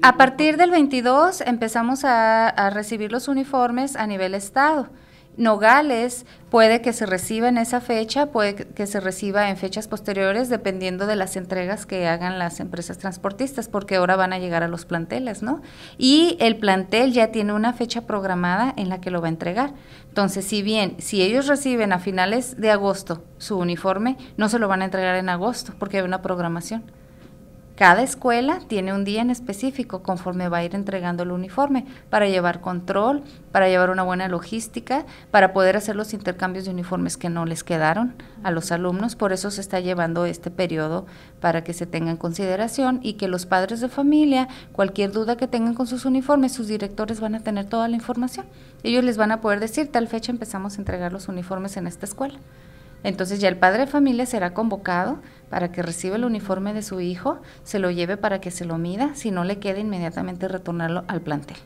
A partir del 22 empezamos a, recibir los uniformes a nivel Estado. Nogales puede que se reciba en esa fecha, puede que se reciba en fechas posteriores, dependiendo de las entregas que hagan las empresas transportistas, porque ahora van a llegar a los planteles, ¿no? Y el plantel ya tiene una fecha programada en la que lo va a entregar. Entonces, si bien, si ellos reciben a finales de agosto su uniforme, no se lo van a entregar en agosto, porque hay una programación. Cada escuela tiene un día en específico conforme va a ir entregando el uniforme para llevar control, para llevar una buena logística, para poder hacer los intercambios de uniformes que no les quedaron a los alumnos. Por eso se está llevando este periodo para que se tenga en consideración y que los padres de familia, cualquier duda que tengan con sus uniformes, sus directores van a tener toda la información. Ellos les van a poder decir, tal fecha empezamos a entregar los uniformes en esta escuela. Entonces ya el padre de familia será convocado para que reciba el uniforme de su hijo, se lo lleve para que se lo mida, si no le queda inmediatamente retornarlo al plantel.